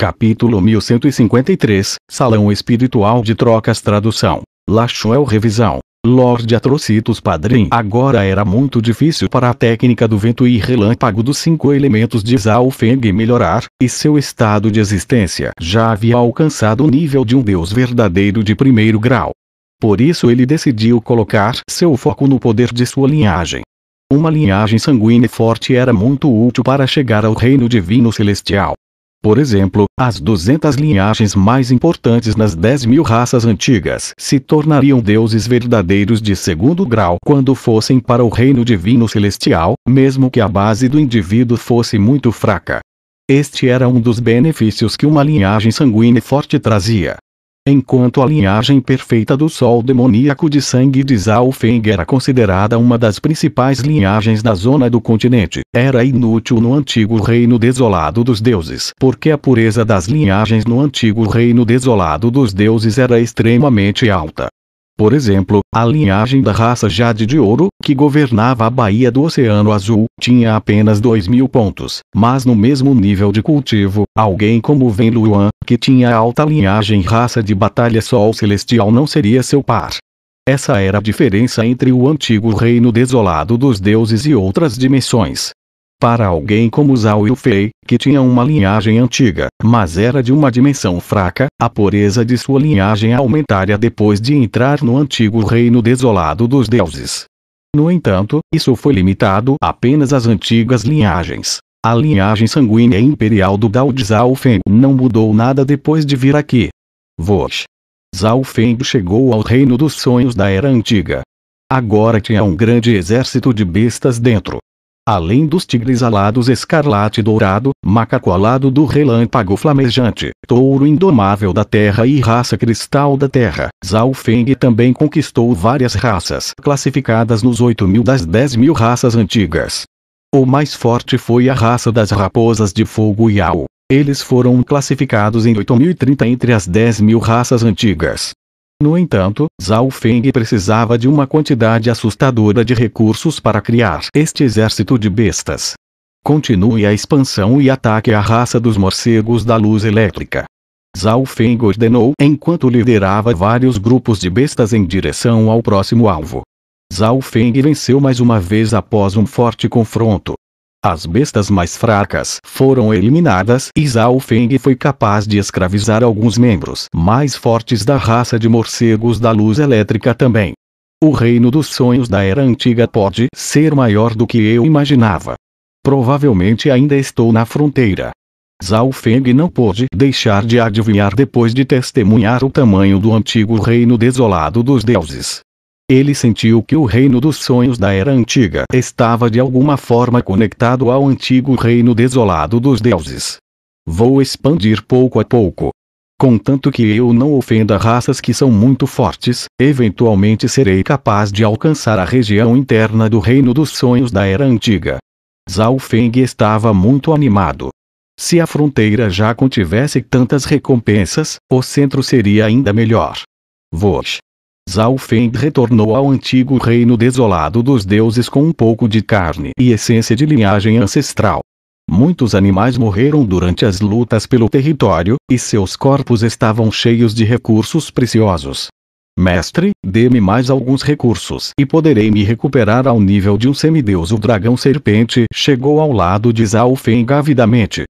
Capítulo 1153 Salão Espiritual de Trocas Tradução Lachuel Revisão Lorde Atrocitos Padrim Agora era muito difícil para a técnica do vento e relâmpago dos cinco elementos de Zhao Feng melhorar, e seu estado de existência já havia alcançado o nível de um deus verdadeiro de primeiro grau. Por isso ele decidiu colocar seu foco no poder de sua linhagem. Uma linhagem sanguínea forte era muito útil para chegar ao reino divino celestial. Por exemplo, as 200 linhagens mais importantes nas 10 mil raças antigas se tornariam deuses verdadeiros de segundo grau quando fossem para o reino divino celestial, mesmo que a base do indivíduo fosse muito fraca. Este era um dos benefícios que uma linhagem sanguínea forte trazia enquanto a linhagem perfeita do sol demoníaco de sangue de Zalfeng era considerada uma das principais linhagens da zona do continente. Era inútil no antigo reino desolado dos deuses, porque a pureza das linhagens no antigo reino desolado dos deuses era extremamente alta. Por exemplo, a linhagem da raça Jade de Ouro, que governava a Baía do Oceano Azul, tinha apenas 2 mil pontos, mas no mesmo nível de cultivo, alguém como Ven Luan, que tinha alta linhagem raça de Batalha Sol Celestial não seria seu par. Essa era a diferença entre o antigo reino desolado dos deuses e outras dimensões. Para alguém como Zhao Yufei, que tinha uma linhagem antiga, mas era de uma dimensão fraca, a pureza de sua linhagem aumentaria depois de entrar no antigo reino desolado dos deuses. No entanto, isso foi limitado apenas às antigas linhagens. A linhagem sanguínea imperial do Dao de Zhao Feng não mudou nada depois de vir aqui. Vox. Zhao Feng chegou ao reino dos sonhos da era antiga. Agora tinha um grande exército de bestas dentro, além dos tigres alados escarlate dourado, macaco alado do relâmpago flamejante, touro indomável da terra e raça cristal da terra. Zhao Feng também conquistou várias raças classificadas nos 8 mil das 10 mil raças antigas. O mais forte foi a raça das raposas de fogo Yao. Eles foram classificados em 8030 entre as 10 mil raças antigas. No entanto, Zhao Feng precisava de uma quantidade assustadora de recursos para criar este exército de bestas. Continue a expansão e ataque a raça dos morcegos da luz elétrica. Zhao Feng ordenou enquanto liderava vários grupos de bestas em direção ao próximo alvo. Zhao Feng venceu mais uma vez após um forte confronto. As bestas mais fracas foram eliminadas e Zhao Feng foi capaz de escravizar alguns membros mais fortes da raça de morcegos da luz elétrica também. O reino dos sonhos da era antiga pode ser maior do que eu imaginava. Provavelmente ainda estou na fronteira. Zhao Feng não pôde deixar de adivinhar depois de testemunhar o tamanho do antigo reino desolado dos deuses. Ele sentiu que o reino dos sonhos da era antiga estava de alguma forma conectado ao antigo reino desolado dos deuses. Vou expandir pouco a pouco. Contanto que eu não ofenda raças que são muito fortes, eventualmente serei capaz de alcançar a região interna do reino dos sonhos da era antiga. Zhao Feng estava muito animado. Se a fronteira já contivesse tantas recompensas, o centro seria ainda melhor. Vox Zalfeid retornou ao antigo reino desolado dos deuses com um pouco de carne e essência de linhagem ancestral. Muitos animais morreram durante as lutas pelo território, e seus corpos estavam cheios de recursos preciosos. Mestre, dê-me mais alguns recursos e poderei me recuperar ao nível de um semideus. O dragão serpente chegou ao lado de Zalfeng avidamente.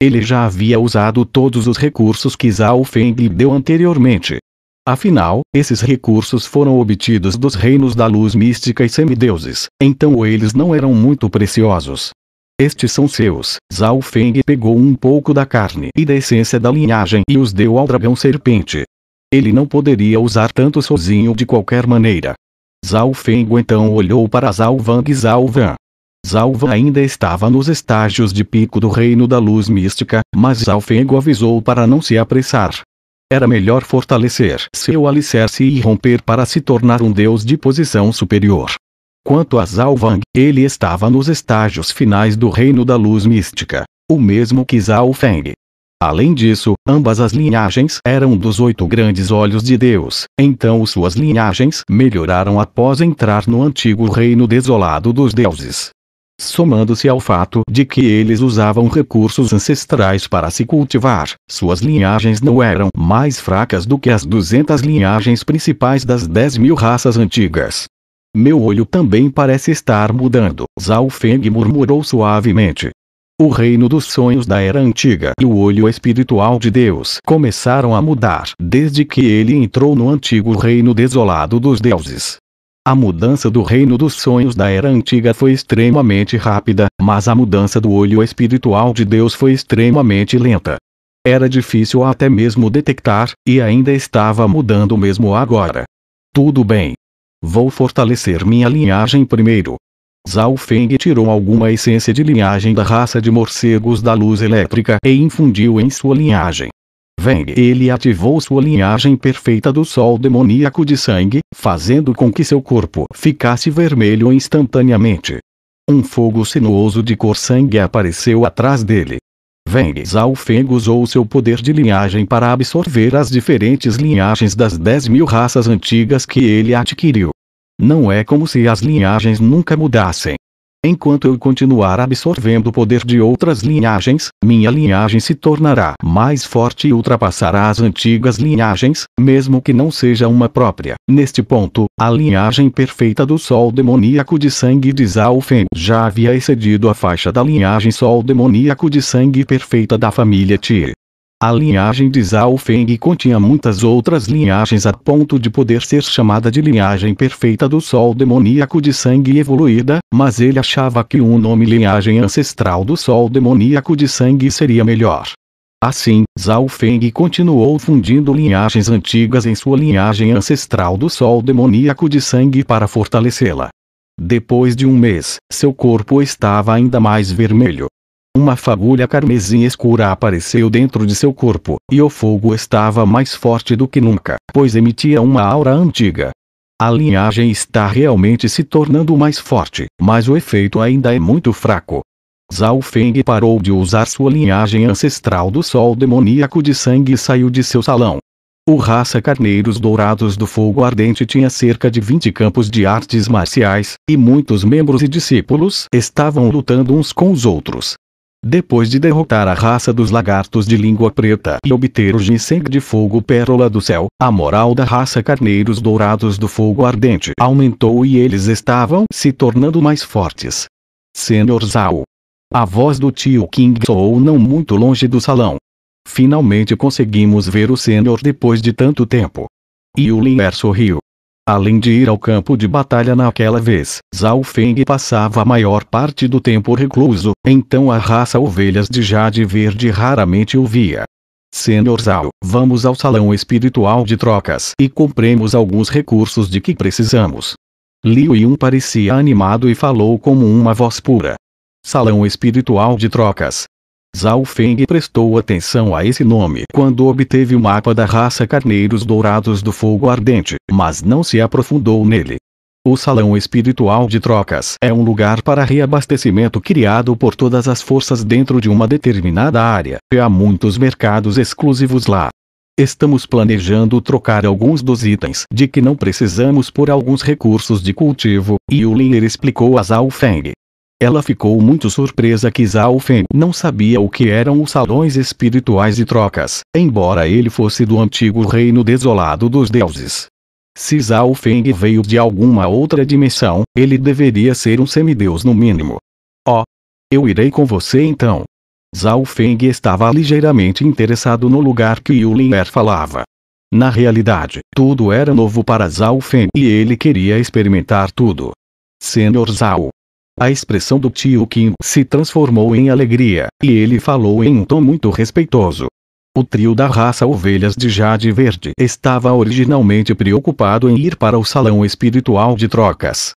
Ele já havia usado todos os recursos que Zalfeng lhe deu anteriormente, Afinal, esses recursos foram obtidos dos reinos da luz mística e semideuses, então eles não eram muito preciosos. Estes são seus. Zhao Feng pegou um pouco da carne e da essência da linhagem e os deu ao dragão serpente. Ele não poderia usar tanto sozinho de qualquer maneira. Zhao Feng então olhou para Zhao Wang e Zhao Van. Zhao ainda estava nos estágios de pico do reino da luz mística, mas Zhao Feng avisou para não se apressar era melhor fortalecer seu alicerce e romper para se tornar um deus de posição superior. Quanto a Zalvang, ele estava nos estágios finais do reino da luz mística, o mesmo que Zhao Feng. Além disso, ambas as linhagens eram dos oito grandes olhos de Deus, então suas linhagens melhoraram após entrar no antigo reino desolado dos deuses somando-se ao fato de que eles usavam recursos ancestrais para se cultivar. Suas linhagens não eram mais fracas do que as 200 linhagens principais das 10 mil raças antigas. Meu olho também parece estar mudando, Zhao Feng murmurou suavemente. O reino dos sonhos da era antiga e o olho espiritual de Deus começaram a mudar desde que ele entrou no antigo reino desolado dos deuses. A mudança do reino dos sonhos da era antiga foi extremamente rápida, mas a mudança do olho espiritual de Deus foi extremamente lenta. Era difícil até mesmo detectar, e ainda estava mudando mesmo agora. Tudo bem. Vou fortalecer minha linhagem primeiro. Zhao Feng tirou alguma essência de linhagem da raça de morcegos da luz elétrica e infundiu em sua linhagem. Veng ele ativou sua linhagem perfeita do sol demoníaco de sangue, fazendo com que seu corpo ficasse vermelho instantaneamente. Um fogo sinuoso de cor sangue apareceu atrás dele. Veng Zalfeng usou seu poder de linhagem para absorver as diferentes linhagens das 10 mil raças antigas que ele adquiriu. Não é como se as linhagens nunca mudassem. Enquanto eu continuar absorvendo o poder de outras linhagens, minha linhagem se tornará mais forte e ultrapassará as antigas linhagens, mesmo que não seja uma própria. Neste ponto, a linhagem perfeita do Sol Demoníaco de Sangue de Zalfen já havia excedido a faixa da linhagem Sol Demoníaco de Sangue perfeita da família Tyr. A linhagem de Zhao Feng continha muitas outras linhagens a ponto de poder ser chamada de linhagem perfeita do Sol Demoníaco de Sangue Evoluída, mas ele achava que o um nome linhagem ancestral do Sol Demoníaco de Sangue seria melhor. Assim, Zhao Feng continuou fundindo linhagens antigas em sua linhagem ancestral do Sol Demoníaco de Sangue para fortalecê-la. Depois de um mês, seu corpo estava ainda mais vermelho. Uma fagulha carmesim escura apareceu dentro de seu corpo, e o fogo estava mais forte do que nunca, pois emitia uma aura antiga. A linhagem está realmente se tornando mais forte, mas o efeito ainda é muito fraco. Zhao Feng parou de usar sua linhagem ancestral do sol demoníaco de sangue e saiu de seu salão. O raça Carneiros Dourados do Fogo Ardente tinha cerca de 20 campos de artes marciais, e muitos membros e discípulos estavam lutando uns com os outros, depois de derrotar a raça dos lagartos de língua preta e obter o ginseng de fogo pérola do céu, a moral da raça carneiros dourados do fogo ardente aumentou e eles estavam se tornando mais fortes. Senhor Zhao. A voz do tio King soou não muito longe do salão. Finalmente conseguimos ver o Senhor depois de tanto tempo. Yulin Er sorriu. Além de ir ao campo de batalha naquela vez, Zhao Feng passava a maior parte do tempo recluso, então a raça Ovelhas de Jade Verde raramente o via. Senhor Zhao, vamos ao salão espiritual de trocas e compremos alguns recursos de que precisamos. Liu Yun parecia animado e falou como uma voz pura. Salão espiritual de trocas, Zhao Feng prestou atenção a esse nome quando obteve o mapa da raça Carneiros Dourados do Fogo Ardente, mas não se aprofundou nele. O Salão Espiritual de Trocas é um lugar para reabastecimento criado por todas as forças dentro de uma determinada área, e há muitos mercados exclusivos lá. Estamos planejando trocar alguns dos itens de que não precisamos por alguns recursos de cultivo, e o Liner explicou a Zhao Feng. Ela ficou muito surpresa que Zhao Fen não sabia o que eram os salões espirituais e trocas, embora ele fosse do antigo reino desolado dos deuses. Se Zhao Feng veio de alguma outra dimensão, ele deveria ser um semideus no mínimo. Oh! Eu irei com você então. Zhao Feng estava ligeiramente interessado no lugar que Yu Er falava. Na realidade, tudo era novo para Zhao Feng e ele queria experimentar tudo. Senhor Zhao, a expressão do tio Kim se transformou em alegria, e ele falou em um tom muito respeitoso. O trio da raça Ovelhas de Jade Verde estava originalmente preocupado em ir para o salão espiritual de trocas.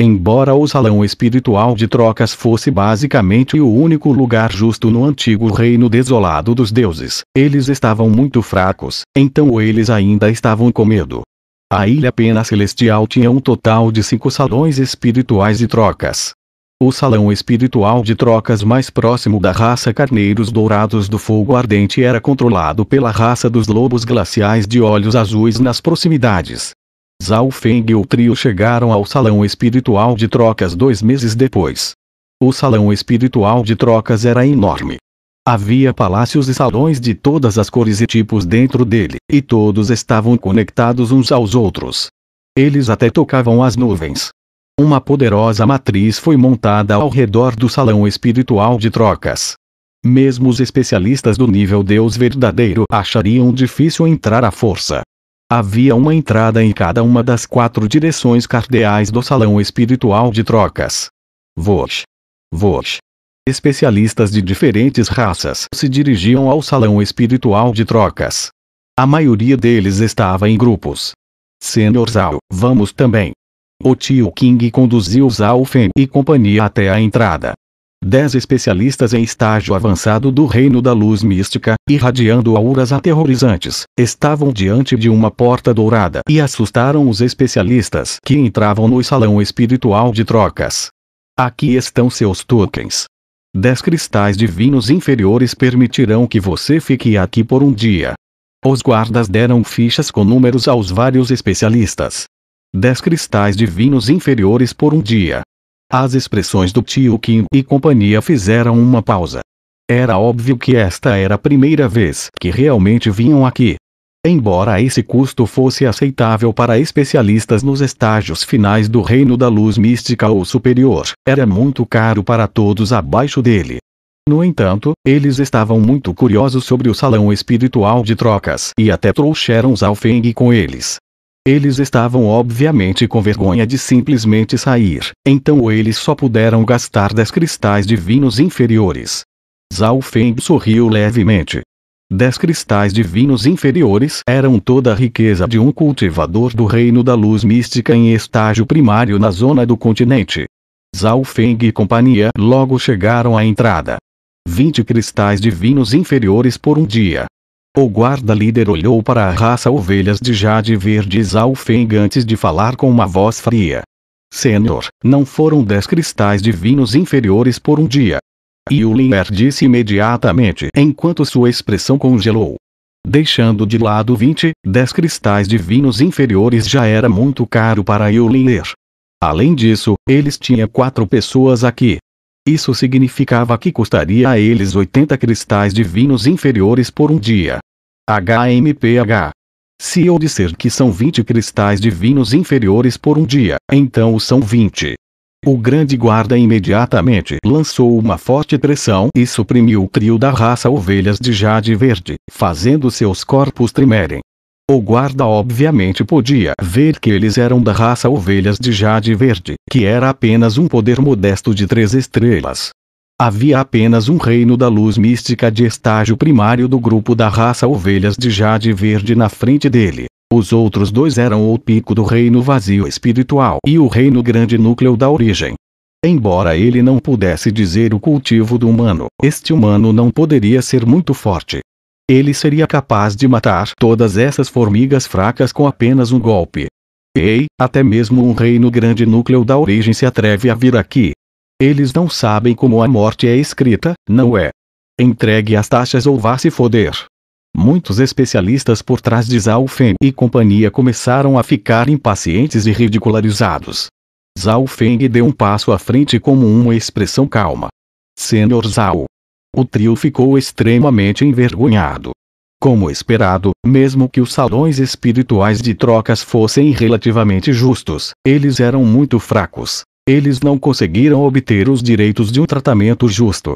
Embora o salão espiritual de trocas fosse basicamente o único lugar justo no antigo reino desolado dos deuses, eles estavam muito fracos, então eles ainda estavam com medo. A Ilha Pena Celestial tinha um total de cinco salões espirituais de trocas, o salão espiritual de trocas mais próximo da raça Carneiros Dourados do Fogo Ardente era controlado pela raça dos Lobos Glaciais de Olhos Azuis nas proximidades. Zhao Feng e o trio chegaram ao salão espiritual de trocas dois meses depois. O salão espiritual de trocas era enorme. Havia palácios e salões de todas as cores e tipos dentro dele, e todos estavam conectados uns aos outros. Eles até tocavam as nuvens. Uma poderosa matriz foi montada ao redor do salão espiritual de trocas. Mesmo os especialistas do nível Deus verdadeiro achariam difícil entrar à força. Havia uma entrada em cada uma das quatro direções cardeais do salão espiritual de trocas. Vosh. Vosh. Especialistas de diferentes raças se dirigiam ao salão espiritual de trocas. A maioria deles estava em grupos. Senhorzal, vamos também. O tio King conduziu Zalfen e companhia até a entrada. Dez especialistas em estágio avançado do reino da luz mística, irradiando auras aterrorizantes, estavam diante de uma porta dourada e assustaram os especialistas que entravam no salão espiritual de trocas. Aqui estão seus tokens. Dez cristais divinos inferiores permitirão que você fique aqui por um dia. Os guardas deram fichas com números aos vários especialistas, dez cristais divinos inferiores por um dia. As expressões do tio Kim e companhia fizeram uma pausa. Era óbvio que esta era a primeira vez que realmente vinham aqui. Embora esse custo fosse aceitável para especialistas nos estágios finais do reino da luz mística ou superior, era muito caro para todos abaixo dele. No entanto, eles estavam muito curiosos sobre o salão espiritual de trocas e até trouxeram os Feng com eles. Eles estavam obviamente com vergonha de simplesmente sair, então eles só puderam gastar 10 cristais de vinhos inferiores. Zhao Feng sorriu levemente. Dez cristais de vinhos inferiores eram toda a riqueza de um cultivador do reino da luz mística em estágio primário na zona do continente. Zhao Feng e companhia logo chegaram à entrada. 20 cristais de vinhos inferiores por um dia, o guarda-líder olhou para a raça ovelhas de jade verdes antes de falar com uma voz fria. Senhor, não foram dez cristais divinos inferiores por um dia. Yulinger disse imediatamente enquanto sua expressão congelou. Deixando de lado 20, 10 cristais divinos inferiores já era muito caro para Yulinger. Além disso, eles tinham quatro pessoas aqui, isso significava que custaria a eles 80 cristais divinos inferiores por um dia. HMPH. Se eu disser que são 20 cristais divinos inferiores por um dia, então são 20. O grande guarda imediatamente lançou uma forte pressão e suprimiu o trio da raça Ovelhas de Jade Verde, fazendo seus corpos tremerem. O guarda obviamente podia ver que eles eram da raça Ovelhas de Jade Verde, que era apenas um poder modesto de três estrelas. Havia apenas um reino da luz mística de estágio primário do grupo da raça Ovelhas de Jade Verde na frente dele. Os outros dois eram o pico do reino vazio espiritual e o reino grande núcleo da origem. Embora ele não pudesse dizer o cultivo do humano, este humano não poderia ser muito forte. Ele seria capaz de matar todas essas formigas fracas com apenas um golpe. Ei, até mesmo um reino grande núcleo da origem se atreve a vir aqui. Eles não sabem como a morte é escrita, não é? Entregue as taxas ou vá se foder. Muitos especialistas por trás de Feng e companhia começaram a ficar impacientes e ridicularizados. Zhao Feng deu um passo à frente como uma expressão calma. Senhor Zhao. O trio ficou extremamente envergonhado. Como esperado, mesmo que os salões espirituais de trocas fossem relativamente justos, eles eram muito fracos, eles não conseguiram obter os direitos de um tratamento justo.